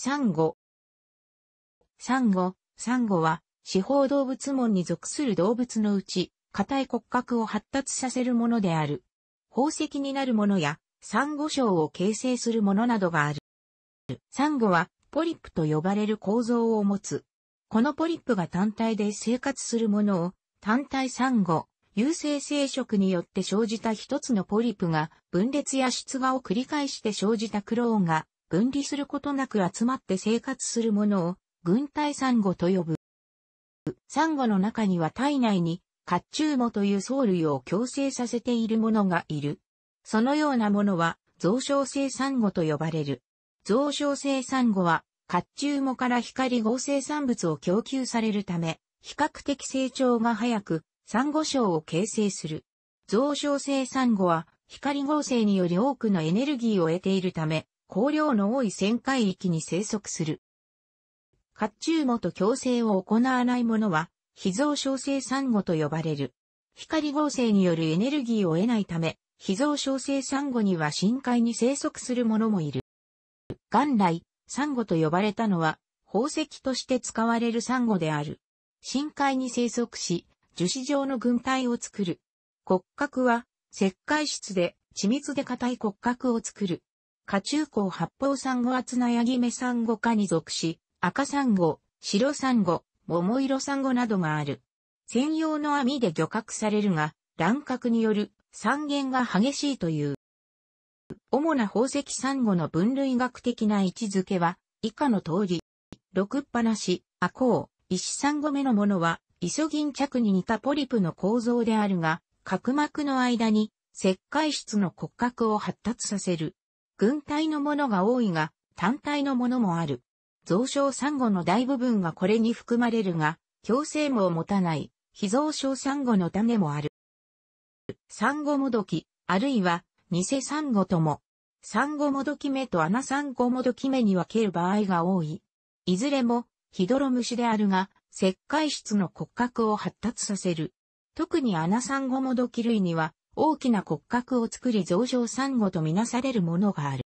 サンゴ。サンゴ、サンゴは、四方動物門に属する動物のうち、硬い骨格を発達させるものである。宝石になるものや、サンゴ礁を形成するものなどがある。サンゴは、ポリップと呼ばれる構造を持つ。このポリップが単体で生活するものを、単体サンゴ、有性生殖によって生じた一つのポリップが、分裂や出芽を繰り返して生じたクローンが、分離することなく集まって生活するものを、軍隊サンゴと呼ぶ。サンゴの中には体内に、甲冑モという藻類を共生させているものがいる。そのようなものは、増殖性サンゴと呼ばれる。増殖性サンゴは、甲冑モから光合成産物を供給されるため、比較的成長が早く、サンゴ礁を形成する。増殖性サンゴは、光合成により多くのエネルギーを得ているため、光量の多い旋回域に生息する。甲冑元矯正を行わないものは、非増小生産後と呼ばれる。光合成によるエネルギーを得ないため、非増小生産後には深海に生息するものもいる。元来、産後と呼ばれたのは、宝石として使われる産後である。深海に生息し、樹脂状の軍隊を作る。骨格は、石灰質で、緻密で硬い骨格を作る。家中高八方サンゴ厚なヤギメサンゴ科に属し、赤サンゴ、白サンゴ、桃色サンゴなどがある。専用の網で漁獲されるが、乱獲による産元が激しいという。主な宝石サンゴの分類学的な位置づけは、以下の通り。六っぱなし、アコウ、石サンゴ目のものは、イソギンチャクに似たポリプの構造であるが、角膜の間に石灰質の骨格を発達させる。軍隊のものが多いが、単体のものもある。増床サンゴの大部分がこれに含まれるが、強制も持たない、非増床サンゴの種もある。サンゴもどき、あるいは、偽サンゴとも、サンゴもどき目と穴サンゴもどき目に分ける場合が多い。いずれも、ヒドロムシであるが、石灰質の骨格を発達させる。特に穴サンゴもどき類には、大きな骨格を作り増上産後とみなされるものがある。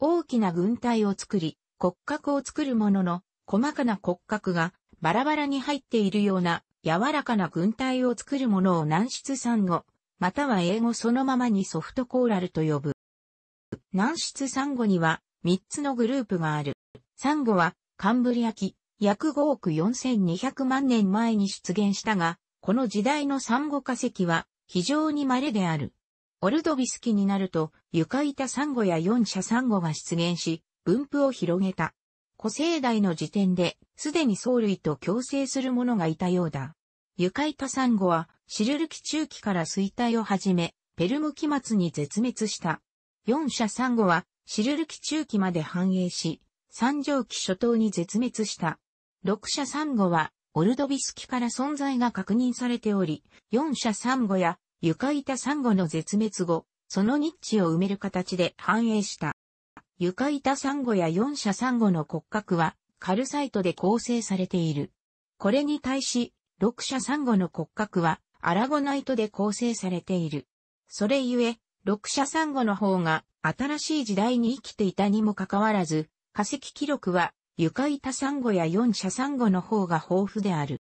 大きな軍隊を作り、骨格を作るものの、細かな骨格がバラバラに入っているような柔らかな軍隊を作るものを軟質産後、または英語そのままにソフトコーラルと呼ぶ。軟質産後には3つのグループがある。産後はカンブリア紀約5億4200万年前に出現したが、この時代の産後化石は非常に稀である。オルドビス期になると、床板サンゴや四社サンゴが出現し、分布を広げた。古生代の時点で、すでに藻類と共生するものがいたようだ。床板サンゴは、シルル紀中期から衰退を始め、ペルム期末に絶滅した。四社サンゴは、シルル紀中期まで繁栄し、三畳期初頭に絶滅した。六社サンゴは、オルドビス期から存在が確認されており、四社サンゴや床板サンゴの絶滅後、そのニッチを埋める形で繁栄した。床板サンゴや四社サンゴの骨格は、カルサイトで構成されている。これに対し、六社サンゴの骨格は、アラゴナイトで構成されている。それゆえ、六社サンゴの方が新しい時代に生きていたにもかかわらず、化石記録は床板サンゴや四社サンゴの方が豊富である。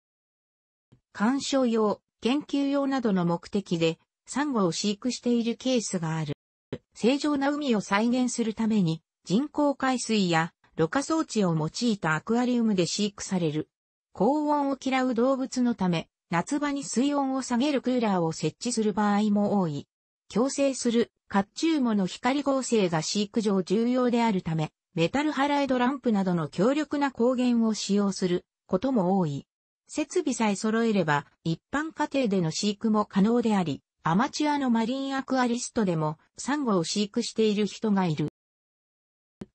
鑑賞用、研究用などの目的で、サンゴを飼育しているケースがある。正常な海を再現するために、人工海水やろ過装置を用いたアクアリウムで飼育される。高温を嫌う動物のため、夏場に水温を下げるクーラーを設置する場合も多い。強制する甲冑モの光合成が飼育上重要であるため、メタルハライドランプなどの強力な光源を使用することも多い。設備さえ揃えれば、一般家庭での飼育も可能であり、アマチュアのマリンアクアリストでも、サンゴを飼育している人がいる。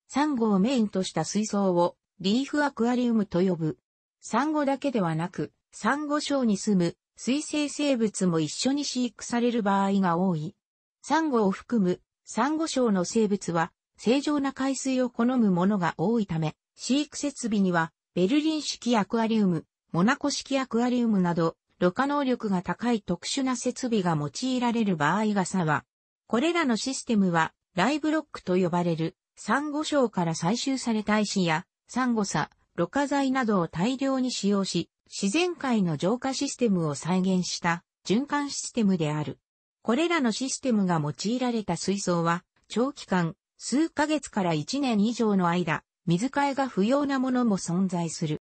サンゴをメインとした水槽を、リーフアクアリウムと呼ぶ。サンゴだけではなく、サンゴ礁に住む水生生物も一緒に飼育される場合が多い。サンゴを含むサンゴ礁の生物は正常な海水を好むものが多いため、飼育設備にはベルリン式アクアリウム、モナコ式アクアリウムなど、ろ過能力が高い特殊な設備が用いられる場合が差は、これらのシステムは、ライブロックと呼ばれる、サンゴ礁から採集された石や、サンゴ砂、ろ過剤などを大量に使用し、自然界の浄化システムを再現した循環システムである。これらのシステムが用いられた水槽は、長期間、数ヶ月から1年以上の間、水替えが不要なものも存在する。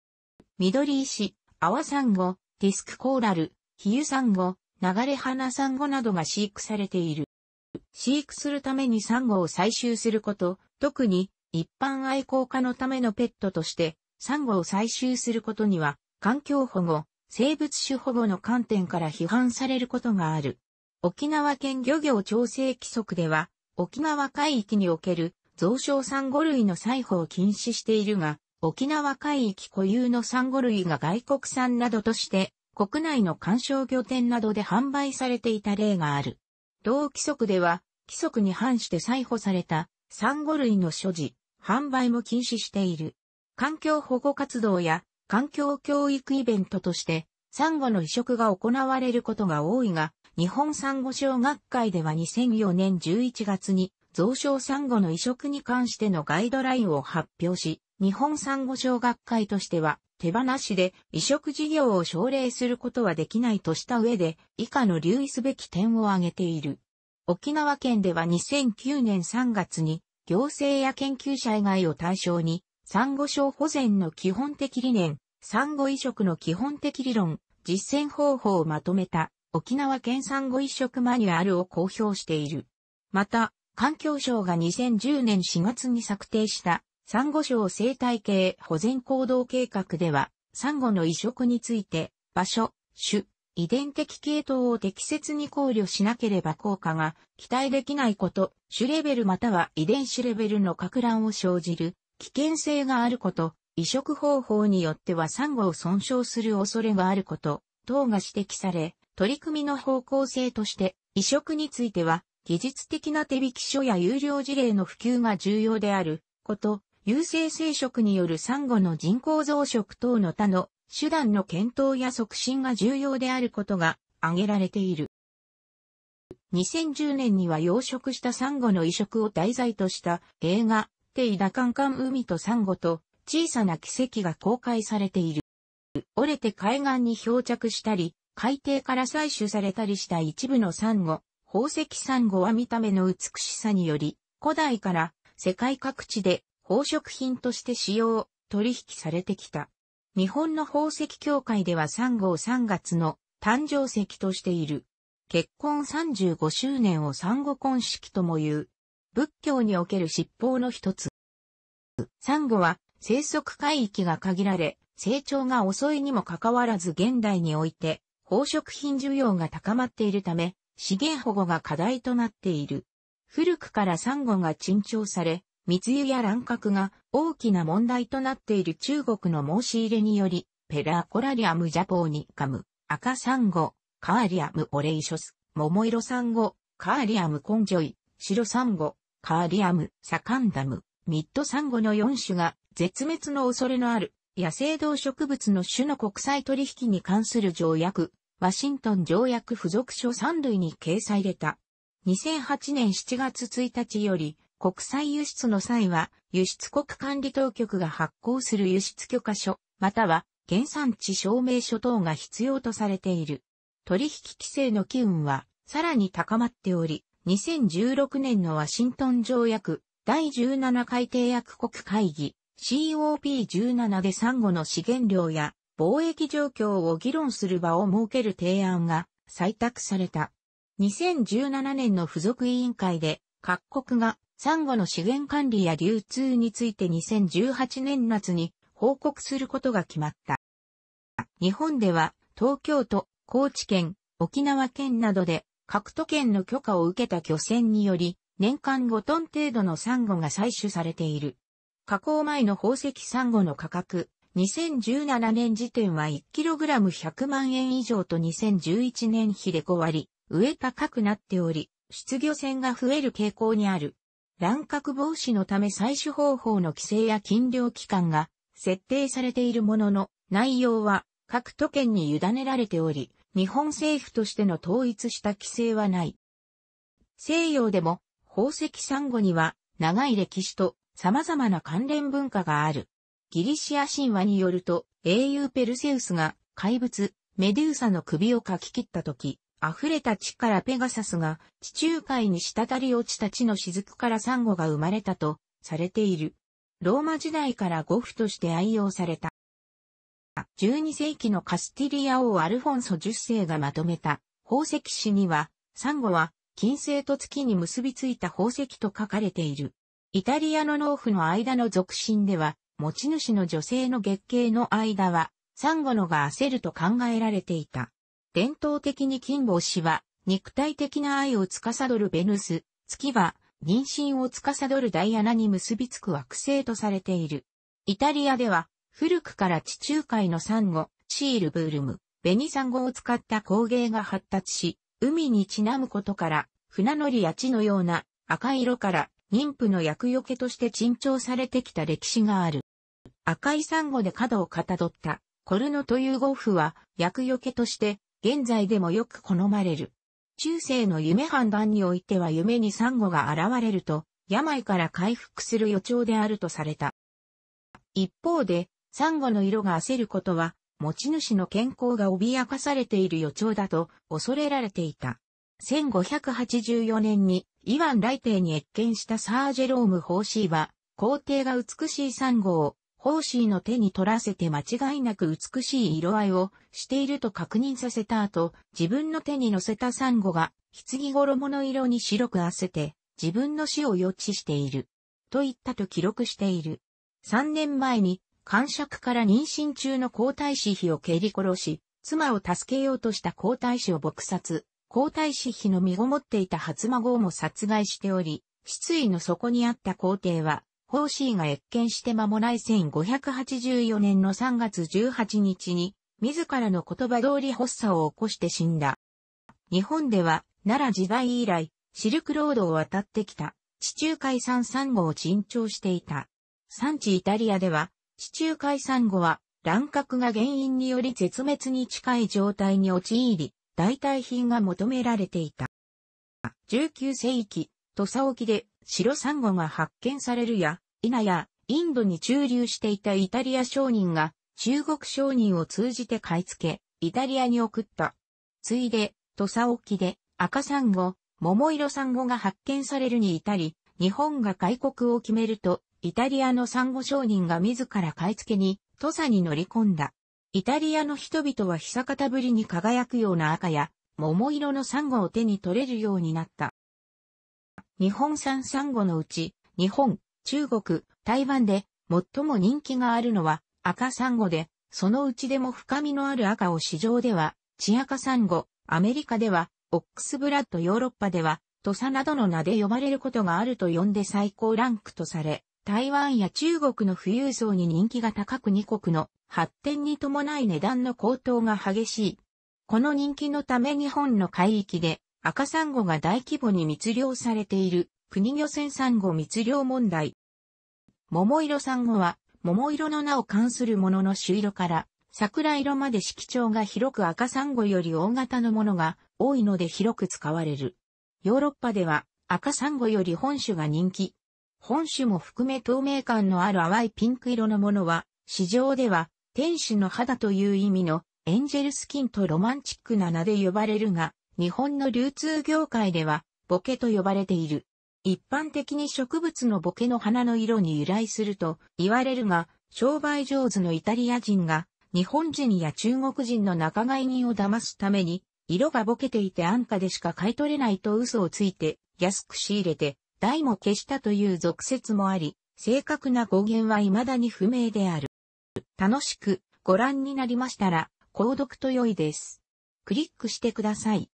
緑石、泡サンゴ、ディスクコーラル、比喩サンゴ、流れ花サンゴなどが飼育されている。飼育するためにサンゴを採集すること、特に一般愛好家のためのペットとして、サンゴを採集することには、環境保護、生物種保護の観点から批判されることがある。沖縄県漁業調整規則では、沖縄海域における増殖サンゴ類の採捕を禁止しているが、沖縄海域固有のサンゴ類が外国産などとして、国内の鑑賞拠点などで販売されていた例がある。同規則では、規則に反して採捕されたサンゴ類の所持、販売も禁止している。環境保護活動や環境教育イベントとして、サンゴの移植が行われることが多いが、日本サンゴ小学会では2004年11月に、増床サンゴの移植に関してのガイドラインを発表し、日本産後小学会としては、手放しで移植事業を奨励することはできないとした上で、以下の留意すべき点を挙げている。沖縄県では2009年3月に、行政や研究者以外を対象に、産後症保全の基本的理念、産後移植の基本的理論、実践方法をまとめた、沖縄県産後移植マニュアルを公表している。また、環境省が2010年4月に策定したサンゴ礁生態系保全行動計画では、サンゴの移植について、場所、種、遺伝的系統を適切に考慮しなければ効果が期待できないこと、種レベルまたは遺伝子レベルの拡乱を生じる危険性があること、移植方法によってはサンゴを損傷する恐れがあること、等が指摘され、取り組みの方向性として、移植については、技術的な手引き書や有料事例の普及が重要であること、有性生殖によるサンゴの人工増殖等の他の手段の検討や促進が重要であることが挙げられている。2010年には養殖したサンゴの移植を題材とした映画、テイダカンカン海とサンゴと小さな奇跡が公開されている。折れて海岸に漂着したり、海底から採取されたりした一部のサンゴ、宝石サンゴは見た目の美しさにより、古代から世界各地で宝飾品として使用、取引されてきた。日本の宝石協会では3号3月の誕生石としている。結婚35周年を産後婚式とも言う。仏教における執法の一つ。産後は生息海域が限られ、成長が遅いにもかかわらず現代において宝飾品需要が高まっているため、資源保護が課題となっている。古くからサンゴが珍重され、密輸や乱獲が大きな問題となっている中国の申し入れにより、ペラコラリアムジャポーニカム、赤サンゴ、カーリアムオレイショス、桃色サンゴ、カーリアムコンジョイ、白サンゴ、カーリアムサカンダム、ミッドサンゴの4種が絶滅の恐れのある野生動植物の種の国際取引に関する条約、ワシントン条約付属書3類に掲載れた。2008年7月1日より国際輸出の際は、輸出国管理当局が発行する輸出許可書、または原産地証明書等が必要とされている。取引規制の機運はさらに高まっており、2016年のワシントン条約第17回締約国会議 COP17 で産後の資源量や貿易状況を議論する場を設ける提案が採択された。2017年の付属委員会で各国がサンゴの資源管理や流通について2018年夏に報告することが決まった。日本では東京都、高知県、沖縄県などで各都県の許可を受けた漁船により年間5トン程度のサンゴが採取されている。加工前の宝石サンゴの価格、2017年時点は 1kg100 万円以上と2011年比で5割、上高くなっており、出漁船が増える傾向にある。乱獲防止のため採取方法の規制や禁漁期間が設定されているものの、内容は各都県に委ねられており、日本政府としての統一した規制はない。西洋でも宝石産後には長い歴史と様々な関連文化がある。ギリシア神話によると英雄ペルセウスが怪物メデューサの首をかき切った時、溢れた地からペガサスが地中海に滴り落ちた地の雫からサンゴが生まれたとされている。ローマ時代から語符として愛用された。12世紀のカスティリア王アルフォンソ10世がまとめた宝石史には、サンゴは金星と月に結びついた宝石と書かれている。イタリアの農夫の間の俗信では、持ち主の女性の月経の間は、サンゴのが焦ると考えられていた。伝統的に金坊氏は、肉体的な愛を司るベヌス、月は、妊娠を司るダイアナに結びつく惑星とされている。イタリアでは、古くから地中海のサンゴ、シールブールム、ベニサンゴを使った工芸が発達し、海にちなむことから、船乗りや地のような赤色から妊婦の厄除けとして珍重されてきた歴史がある。赤いサンゴで角をかたどったコルノというゴ符は厄除けとして現在でもよく好まれる。中世の夢判断においては夢にサンゴが現れると、病から回復する予兆であるとされた。一方で、サンゴの色が焦ることは、持ち主の健康が脅かされている予兆だと恐れられていた。1584年にイワン・ライテに越見したサージェローム・ホーシーは、皇帝が美しいサンゴをホーシーの手に取らせて間違いなく美しい色合いをしていると確認させた後、自分の手に乗せたサンゴが、棺衣の色に白くあせて、自分の死を予知している。と言ったと記録している。3年前に、感触から妊娠中の皇太子妃を蹴り殺し、妻を助けようとした皇太子を撲殺、皇太子妃の身ごもっていた初孫をも殺害しており、失意の底にあった皇帝は、ホーシーが越見して間もない1584年の3月18日に、自らの言葉通り発作を起こして死んだ。日本では、奈良時代以来、シルクロードを渡ってきた、地中海産産後を珍重していた。産地イタリアでは、地中海産後は、乱獲が原因により絶滅に近い状態に陥り、代替品が求められていた。19世紀、土佐沖で白サンゴが発見されるや、否や、インドに駐留していたイタリア商人が、中国商人を通じて買い付け、イタリアに送った。ついで、土佐沖で、赤サンゴ、桃色サンゴが発見されるに至り、日本が開国を決めると、イタリアのサンゴ商人が自ら買い付けに、土佐に乗り込んだ。イタリアの人々は久方ぶりに輝くような赤や、桃色のサンゴを手に取れるようになった。日本産サンゴのうち、日本、中国、台湾で最も人気があるのは赤サンゴで、そのうちでも深みのある赤を市場では、チアカサンゴ、アメリカでは、オックスブラッドヨーロッパでは、土佐などの名で呼ばれることがあると呼んで最高ランクとされ、台湾や中国の富裕層に人気が高く2国の発展に伴い値段の高騰が激しい。この人気のため日本の海域で赤サンゴが大規模に密漁されている国漁船サンゴ密漁問題。桃色サンゴは桃色の名を冠するものの朱色から桜色まで色調が広く赤サンゴより大型のものが多いので広く使われる。ヨーロッパでは赤サンゴより本種が人気。本種も含め透明感のある淡いピンク色のものは市場では天使の肌という意味のエンジェルスキンとロマンチックな名で呼ばれるが、日本の流通業界では、ボケと呼ばれている。一般的に植物のボケの花の色に由来すると言われるが、商売上手のイタリア人が日本人や中国人の仲買人を騙すために、色がボケていて安価でしか買い取れないと嘘をついて安く仕入れて、台も消したという俗説もあり、正確な語源は未だに不明である。楽しくご覧になりましたら、購読と良いです。クリックしてください。